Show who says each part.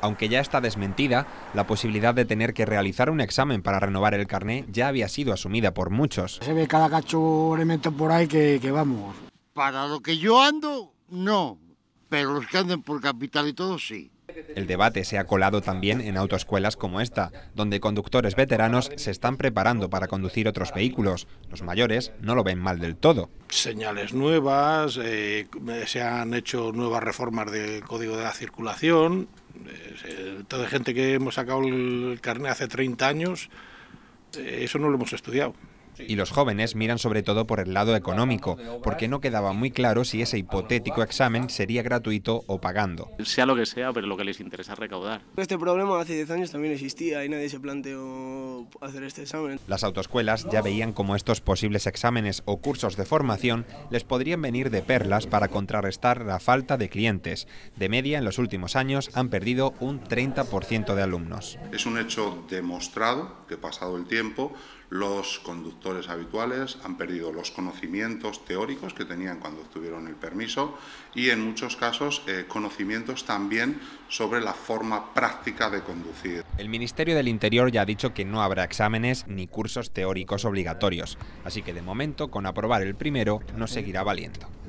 Speaker 1: aunque ya está desmentida, la posibilidad de tener que realizar un examen para renovar el carné ya había sido asumida por muchos. Se ve cada cacho por ahí que, que vamos. Para lo que yo ando, no, pero los que anden por
Speaker 2: capital y todo, sí.
Speaker 1: El debate se ha colado también en autoescuelas como esta, donde conductores veteranos se están preparando para conducir otros vehículos. Los mayores no lo ven mal del todo. Señales
Speaker 2: nuevas, eh, se han hecho nuevas reformas del Código de la Circulación. toda gente que hemos sacado el carnet hace 30
Speaker 1: años, eh, eso no lo hemos estudiado y los jóvenes miran sobre todo por el lado económico, porque no quedaba muy claro si ese hipotético examen sería gratuito o pagando.
Speaker 2: Sea lo que sea, pero lo que les interesa es recaudar. Este problema hace 10 años también existía y nadie se planteó hacer este examen.
Speaker 1: Las autoescuelas ya veían cómo estos posibles exámenes o cursos de formación les podrían venir de perlas para contrarrestar la falta de clientes. De media, en los últimos años han perdido un 30% de alumnos.
Speaker 2: Es un hecho demostrado que pasado el tiempo los conductores habituales han perdido los conocimientos teóricos que tenían cuando obtuvieron el permiso y en muchos casos eh, conocimientos también sobre la forma práctica de conducir.
Speaker 1: El Ministerio del Interior ya ha dicho que no ha habrá exámenes ni cursos teóricos obligatorios, así que de momento con aprobar el primero no seguirá valiendo.